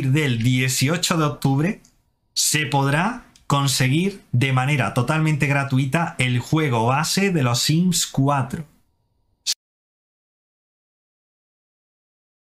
del 18 de octubre se podrá conseguir de manera totalmente gratuita el juego base de los Sims 4.